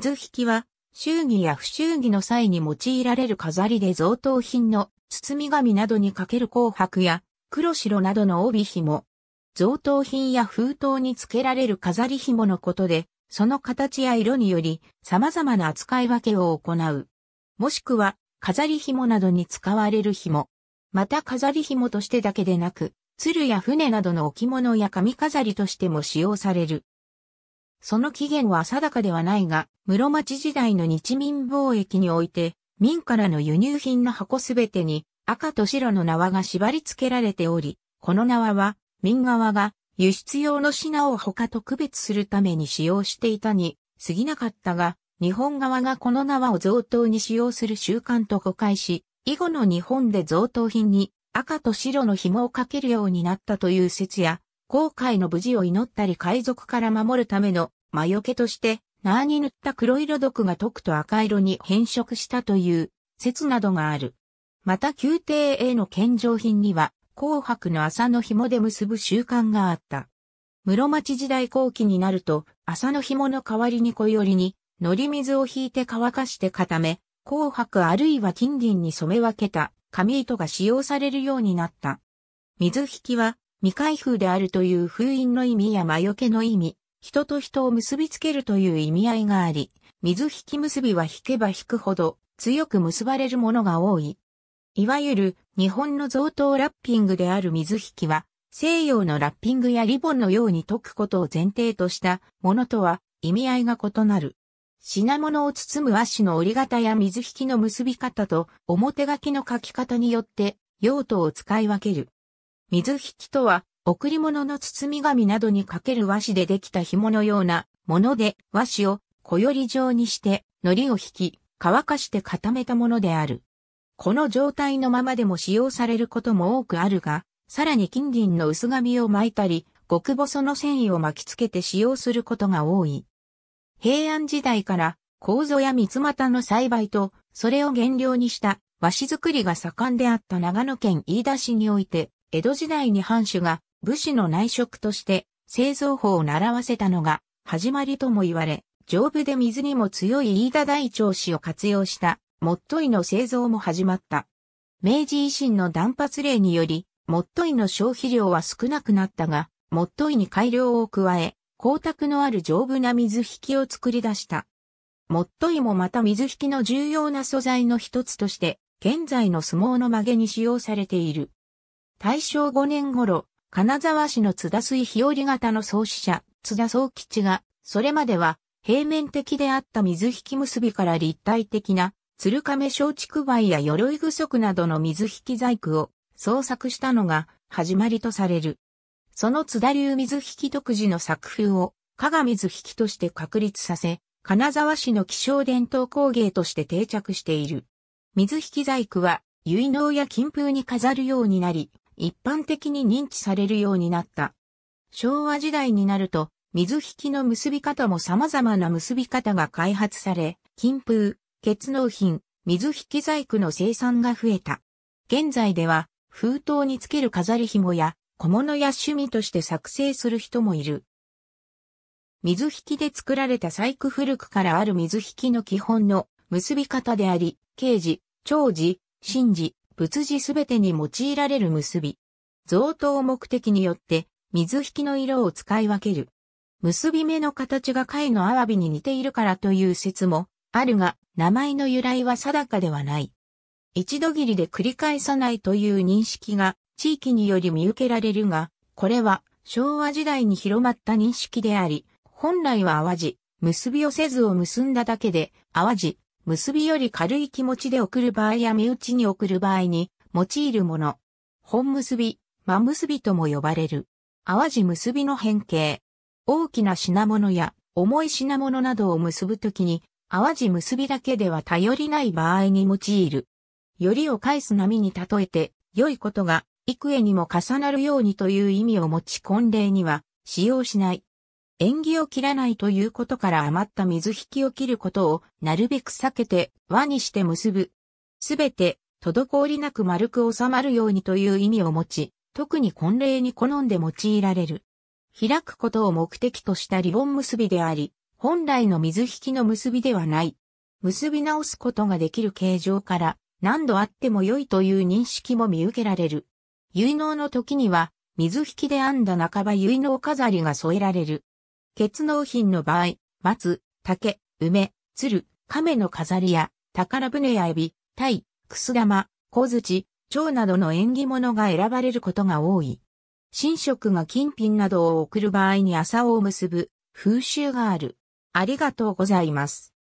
水引は、祝儀や不祝儀の際に用いられる飾りで贈答品の包み紙などにかける紅白や黒白などの帯紐。贈答品や封筒に付けられる飾り紐のことで、その形や色により様々な扱い分けを行う。もしくは、飾り紐などに使われる紐。また飾り紐としてだけでなく、鶴や船などの置物や髪飾りとしても使用される。その起源は定かではないが、室町時代の日民貿易において、民からの輸入品の箱すべてに赤と白の縄が縛り付けられており、この縄は民側が輸出用の品を他と区別するために使用していたに過ぎなかったが、日本側がこの縄を贈答に使用する習慣と誤解し、以後の日本で贈答品に赤と白の紐をかけるようになったという説や、航海の無事を祈ったり海賊から守るための魔除けとして、縄に塗った黒色毒が解くと赤色に変色したという説などがある。また宮廷への献上品には、紅白の麻の紐で結ぶ習慣があった。室町時代後期になると、麻の紐の代わりに小よりに、のり水を引いて乾かして固め、紅白あるいは金銀に染め分けた紙糸が使用されるようになった。水引きは、未開封であるという封印の意味や魔除けの意味、人と人を結びつけるという意味合いがあり、水引き結びは引けば引くほど強く結ばれるものが多い。いわゆる日本の贈答ラッピングである水引きは、西洋のラッピングやリボンのように解くことを前提としたものとは意味合いが異なる。品物を包む足の折り方や水引きの結び方と表書きの書き方によって用途を使い分ける。水引きとは、贈り物の包み紙などにかける和紙でできた紐のようなもので、和紙を小より状にして、糊を引き、乾かして固めたものである。この状態のままでも使用されることも多くあるが、さらに金銀の薄紙を巻いたり、極細の繊維を巻きつけて使用することが多い。平安時代から、構造や三つ股の栽培と、それを原料にした和紙作りが盛んであった長野県飯田市において、江戸時代に藩主が武士の内職として製造法を習わせたのが始まりとも言われ、丈夫で水にも強い飯田大長子を活用した、もっといの製造も始まった。明治維新の断髪令により、もっといの消費量は少なくなったが、もっといに改良を加え、光沢のある丈夫な水引きを作り出した。もっといもまた水引きの重要な素材の一つとして、現在の相撲の曲げに使用されている。大正5年頃、金沢市の津田水日和型の創始者、津田総吉が、それまでは平面的であった水引結びから立体的な、鶴亀松竹梅や鎧具足などの水引細工を創作したのが始まりとされる。その津田流水引独自の作風を、加賀水引として確立させ、金沢市の希少伝統工芸として定着している。水引細工は、結納や金風に飾るようになり、一般的に認知されるようになった。昭和時代になると、水引きの結び方も様々な結び方が開発され、金風、結納品、水引き細工の生産が増えた。現在では、封筒につける飾り紐や、小物や趣味として作成する人もいる。水引きで作られた細工古くからある水引きの基本の結び方であり、刑事、長事、神事、仏事すべてに用いられる結び。贈答目的によって、水引の色を使い分ける。結び目の形が貝のアワビに似ているからという説もあるが、名前の由来は定かではない。一度切りで繰り返さないという認識が地域により見受けられるが、これは昭和時代に広まった認識であり、本来は淡路、結びをせずを結んだだけで、淡路、結びより軽い気持ちで送る場合や身内に送る場合に用いるもの。本結び、真結びとも呼ばれる。淡路結びの変形。大きな品物や重い品物などを結ぶときに、淡路結びだけでは頼りない場合に用いる。よりを返す波に例えて、良いことが幾重にも重なるようにという意味を持ち婚礼には使用しない。縁起を切らないということから余った水引きを切ることをなるべく避けて輪にして結ぶ。すべて滞りなく丸く収まるようにという意味を持ち、特に婚礼に好んで用いられる。開くことを目的としたリボン結びであり、本来の水引きの結びではない。結び直すことができる形状から何度あっても良いという認識も見受けられる。結納の時には水引きで編んだ半ば結納飾りが添えられる。結納品の場合、松、竹、梅、鶴、亀の飾りや、宝船やエビ、鯛、くす玉、小槌、蝶などの縁起物が選ばれることが多い。神職が金品などを送る場合に朝を結ぶ風習がある。ありがとうございます。